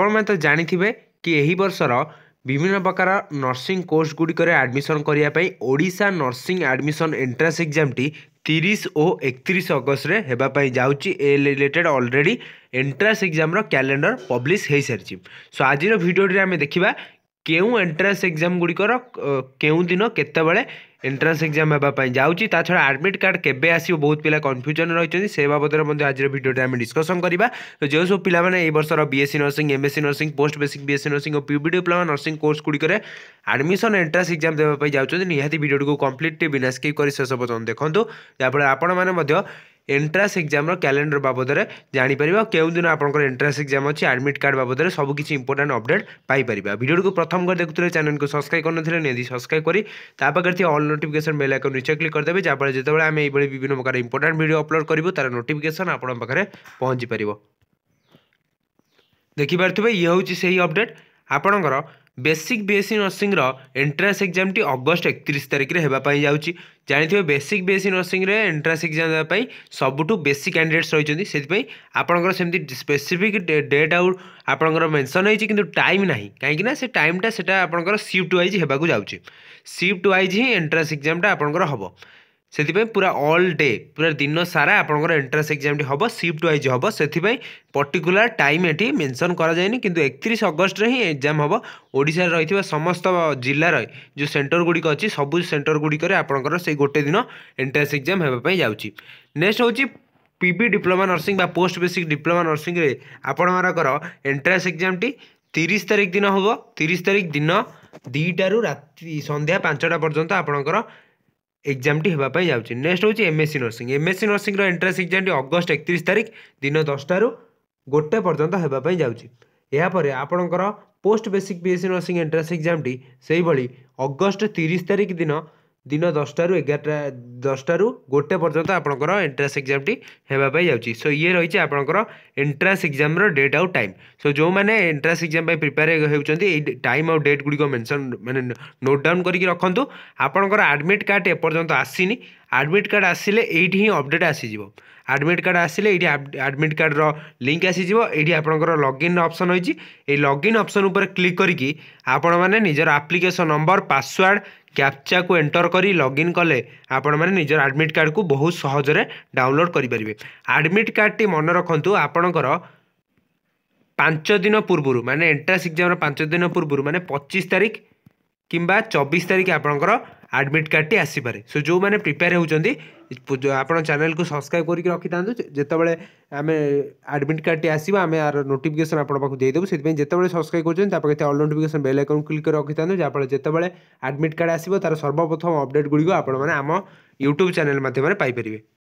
પરમય તો જાણી થીબે કે એહી વર્ષર વિવિધ પ્રકારા નર્સિંગ કોર્સ ગુડી કરે એડમિશન કરિયા પઈ ઓડિશા નર્સિંગ એડમિશન ઇન્ટ્રસ્ટ એક્ઝામટી 30 ઓ 31 ઓગસ્ટ રે હેવા પઈ જાઉચી એ રિલેટેડ ઓલરેડી ઇન્ટ્રસ્ટ એક્ઝામર કેલેન્ડર પબ્લિશ હેઈ સરજી સો આજરો વિડિયો રે અમે દેખીવા କେଉଁ ଏଣ୍ଟ୍ରାନ୍ସ ଏକ୍ଜାମ୍ ଗୁଡ଼ିକର କେଉଁ ଦିନ କେତେବେଳେ ଏଣ୍ଟ୍ରାନ୍ସ ଏକ୍ଜାମ୍ ହେବା ପାଇଁ ଯାଉଛି ତା ଛଡ଼ା ଆଡ଼ମିଟ୍ କାର୍ଡ଼ କେବେ ଆସିବ ବହୁତ ପିଲା କନଫ୍ୟୁଜନ୍ ରହିଛନ୍ତି ସେ ବାବଦରେ ମଧ୍ୟ ଆଜିର ଭିଡ଼ିଓରେ ଆମେ ଡିସ୍କସନ୍ କରିବା ଯେଉଁ ସବୁ ପିଲାମାନେ ଏହି ବର୍ଷର B Sc nursing M Sc nursing post basic BSc nursing ଓ ପିବି ଡିପ୍ଲୋମା ନର୍ସିଂ କୋର୍ସ ଗୁଡ଼ିକରେ ଆଡ଼ମିସନ୍ ଏଣ୍ଟ୍ରାନ୍ସ ଏକ୍ଜାମ୍ ଦେବା ପାଇଁ ଯାଉଛନ୍ତି ନିହାତି ଭିଡ଼ିଓଟିକୁ କମ୍ପ୍ଲିଟ୍ଲି ବିନା ସ୍କିପ୍ କରି ଶେଷ ପର୍ଯ୍ୟନ୍ତ ଦେଖନ୍ତୁ ଯାହାଫଳରେ ଆପଣମାନେ ମଧ୍ୟ ଏଣ୍ଟ୍ରାନ୍ସ ଏକ୍ଜାମ୍ର କ୍ୟାଲେଣ୍ଡର ବାବଦରେ ଜାଣିପାରିବେ ଆଉ କେଉଁଦିନ ଆପଣଙ୍କର ଏଣ୍ଟ୍ରାନ୍ସ ଏକ୍ଜାମ୍ ଅଛି ଆଡ଼ମିଟ୍ କାର୍ଡ଼ ବାବଦରେ ସବୁ କିଛି ଇମ୍ପୋର୍ଟାଣ୍ଟ ଅପଡ଼େଟ୍ ପାଇପାରିବା ଭିଡ଼ିଓଟିକୁ ପ୍ରଥମ କରି ଦେଖୁଥିଲେ ଚ୍ୟାନେଲକୁ ସବସ୍କ୍ରାଇବ୍ କରିନଥିଲେ ନିହାତି ସବସ୍କ୍ରାଇବ୍ କରି ତା ପାଖରେ ଥିବା ଅଲ୍ ନୋଟିଫିକେସନ୍ ବେଲ୍ ଆଇକନ୍ ନିଶ୍ଚୟ କ୍ଲିକ୍ କରିଦେବେ ଯାହାଫଳରେ ଯେତେବେଳେ ଆମେ ଏଇଭଳି ବିଭିନ୍ନ ପ୍ରକାର ଇମ୍ପୋର୍ଟାଣ୍ଟ ଭିଡ଼ିଓ ଅପଲୋଡ଼ କରିବୁ ତା'ର ନୋଟିଫିକେସନ୍ ଆପଣଙ୍କ ପାଖରେ ପହଞ୍ଚିପାରିବ ଦେଖିପାରୁଥିବେ ଇଏ ହେଉଛି ସେହି ଅପଡ଼େଟ୍ ଆପଣଙ୍କର ବେସିକ୍ ବିଏସ୍ସି ନର୍ସିଂର ଏଣ୍ଟ୍ରାନ୍ସ ଏକ୍ଜାମ୍ଟି ଅଗଷ୍ଟ ଏକତିରିଶ ତାରିଖରେ ହେବା ପାଇଁ ଯାଉଛି ଜାଣିଥିବେ ବେସିକ୍ ବିଏସ୍ସି ନର୍ସିଂରେ ଏଣ୍ଟ୍ରାନ୍ସ ଏକ୍ଜାମ୍ ଦେବା ପାଇଁ ସବୁଠୁ ବେଶୀ କ୍ୟାଣ୍ଡିଡେଟ୍ସ ରହିଛନ୍ତି ସେଥିପାଇଁ ଆପଣଙ୍କର ସେମିତି ସ୍ପେସିଫିକ୍ ଡେଟ୍ ଆଉ ଆପଣଙ୍କର ମେନ୍ସନ୍ ହେଇଛି କିନ୍ତୁ ଟାଇମ୍ ନାହିଁ କାହିଁକିନା ସେ ଟାଇମ୍ଟା ସେଟା ଆପଣଙ୍କର ସିଫ୍ଟ ୱାଇଜ୍ ହେବାକୁ ଯାଉଛି ସିଫ୍ଟ ୱାଇଜ୍ ହିଁ ଏଣ୍ଟ୍ରାନ୍ସ ଏକ୍ଜାମ୍ଟା ଆପଣଙ୍କର ହେବ ସେଥିପାଇଁ ପୁରା ଅଲ୍ ଡେ ପୁରା ଦିନ ସାରା ଆପଣଙ୍କର ଏଣ୍ଟ୍ରାନ୍ସ ଏକ୍ଜାମ୍ଟି ହେବ ସିଫ୍ଟ ୱାଇଜ୍ ହେବ ସେଥିପାଇଁ ପର୍ଟିକୁଲାର ଟାଇମ୍ ଏଠି ମେନ୍ସନ୍ କରାଯାଇନି କିନ୍ତୁ ଏକତିରିଶ ଅଗଷ୍ଟରେ ହିଁ ଏକ୍ଜାମ୍ ହେବ ଓଡ଼ିଶାରେ ରହିଥିବା ସମସ୍ତ ଜିଲ୍ଲାର ଯେଉଁ ସେଣ୍ଟର ଗୁଡ଼ିକ ଅଛି ସବୁ ସେଣ୍ଟର ଗୁଡ଼ିକରେ ଆପଣଙ୍କର ସେଇ ଗୋଟେ ଦିନ ଏଣ୍ଟ୍ରାନ୍ସ ଏକ୍ଜାମ୍ ହେବା ପାଇଁ ଯାଉଛି ନେକ୍ସଟ ହେଉଛି ପି ବି ଡିପ୍ଲୋମା ନର୍ସିଂ ବା ପୋଷ୍ଟ ବେସିକ୍ ଡିପ୍ଲୋମା ନର୍ସିଂରେ ଆପଣମାନଙ୍କର ଏଣ୍ଟ୍ରାନ୍ସ ଏକ୍ଜାମ୍ଟି ତିରିଶ ତାରିଖ ଦିନ ହେବ ତିରିଶ ତାରିଖ ଦିନ ଦୁଇଟାରୁ ରାତି ସନ୍ଧ୍ୟା ପାଞ୍ଚଟା ପର୍ଯ୍ୟନ୍ତ ଆପଣଙ୍କର ଏକ୍ଜାମଟି ହେବା ପାଇଁ ଯାଉଛି ନେକ୍ସଟ ହେଉଛି ଏମ୍ଏସ୍ସି ନର୍ସିଂ ଏମ୍ଏସ୍ସି ନର୍ସିଂର ଏଣ୍ଟ୍ରାନ୍ସ ଏକ୍ଜାମଟି ଅଗଷ୍ଟ ଏକତିରିଶ ତାରିଖ ଦିନ ଦଶଟାରୁ ଗୋଟେ ପର୍ଯ୍ୟନ୍ତ ହେବା ପାଇଁ ଯାଉଛି ଏହାପରେ ଆପଣଙ୍କର post basic BSc nursing entrance ଏକ୍ଜାମଟି ସେହିଭଳି ଅଗଷ୍ଟ ତିରିଶ ତାରିଖ ଦିନ ଦିନ ଦଶଟାରୁ ଏଗାରଟା ଦଶଟାରୁ ଗୋଟେ ପର୍ଯ୍ୟନ୍ତ ଆପଣଙ୍କର ଏଣ୍ଟ୍ରାନ୍ସ ଏକ୍ଜାମ୍ଟି ହେବା ପାଇଁ ଯାଉଛି ସୋ ଇଏ ରହିଛି ଆପଣଙ୍କର ଏଣ୍ଟ୍ରାନ୍ସ ଏକ୍ଜାମ୍ର ଡେଟ୍ ଆଉ ଟାଇମ୍ ସୋ ଯେଉଁମାନେ ଏଣ୍ଟ୍ରାନ୍ସ ଏକ୍ଜାମ୍ ପାଇଁ ପ୍ରିପେୟାର ହେଉଛନ୍ତି ଏଇ ଟାଇମ୍ ଆଉ ଡେଟ୍ ଗୁଡ଼ିକ ମେନସନ୍ ମାନେ ନୋଟ୍ ଡାଉନ୍ କରିକି ରଖନ୍ତୁ ଆପଣଙ୍କର ଆଡ଼ମିଟ୍ କାର୍ଡ଼ ଏପର୍ଯ୍ୟନ୍ତ ଆସିନି ଆଡ଼ମିଟ୍ କାର୍ଡ଼ ଆସିଲେ ଏଇଠି ହିଁ ଅପଡ଼େଟ୍ ଆସିଯିବ ଆଡ଼ମିଟ୍ କାର୍ଡ଼ ଆସିଲେ ଏଇଠି ଆଡ଼ମିଟ୍ କାର୍ଡ଼ର ଲିଙ୍କ୍ ଆସିଯିବ ଏଇଠି ଆପଣଙ୍କର ଲଗ୍ଇନ୍ ଅପସନ୍ ରହିଛି ଏଇ ଲଗ୍ଇନ୍ ଅପସନ୍ ଉପରେ କ୍ଲିକ୍ କରିକି ଆପଣମାନେ ନିଜର ଆପ୍ଲିକେସନ୍ ନମ୍ବର ପାସୱାର୍ଡ଼ କ୍ୟାପ୍ଚାକୁ ଏଣ୍ଟର କରି ଲଗ୍ଇନ୍ କଲେ ଆପଣମାନେ ନିଜର ଆଡ଼ମିଟ୍ କାର୍ଡ଼କୁ ବହୁତ ସହଜରେ ଡାଉନଲୋଡ଼୍ କରିପାରିବେ ଆଡ଼ମିଟ୍ କାର୍ଡ଼ଟି ମନେ ରଖନ୍ତୁ ଆପଣଙ୍କର ପାଞ୍ଚ ଦିନ ପୂର୍ବରୁ ମାନେ ଏଣ୍ଟ୍ରାନ୍ସ ଏକ୍ଜାମ୍ର ପାଞ୍ଚ ଦିନ ପୂର୍ବରୁ ମାନେ ପଚିଶ ତାରିଖ କିମ୍ବା ଚବିଶ ତାରିଖ ଆପଣଙ୍କର ଆଡ଼ମିଟ୍ କାର୍ଡ଼ଟି ଆସିପାରେ ସୋ ଯେଉଁମାନେ ପ୍ରିପେୟାର ହେଉଛନ୍ତି ଆପଣ ଚ୍ୟାନେଲକୁ ସବସ୍କ୍ରାଇବ୍ କରିକି ରଖିଥାନ୍ତୁ ଯେତେବେଳେ ଆମେ ଆଡ଼ମିଟ୍ କାର୍ଡ଼ଟି ଆସିବ ଆମେ ଆର ନୋଟିଫିକେସନ୍ ଆପଣଙ୍କ ପାଖକୁ ଦେଇଦେବୁ ସେଥିପାଇଁ ଯେତେବେଳେ ସବସ୍କ୍ରାଇବ୍ କରୁଛନ୍ତି ତାପରେ କେତେ all notification bell icon click କରି ରଖିଥାନ୍ତୁ ଯାହାଫଳରେ ଯେତେବେଳେ ଆଡ଼ମିଟ୍ କାର୍ଡ଼ ଆସିବ ତା'ର ସର୍ବପ୍ରଥମ ଅପଡ଼େଟ୍ ଗୁଡ଼ିକ ଆପଣମାନେ ଆମ ୟୁଟ୍ୟୁବ୍ ଚ୍ୟାନେଲ୍ ମାଧ୍ୟମରେ ପାଇପାରିବେ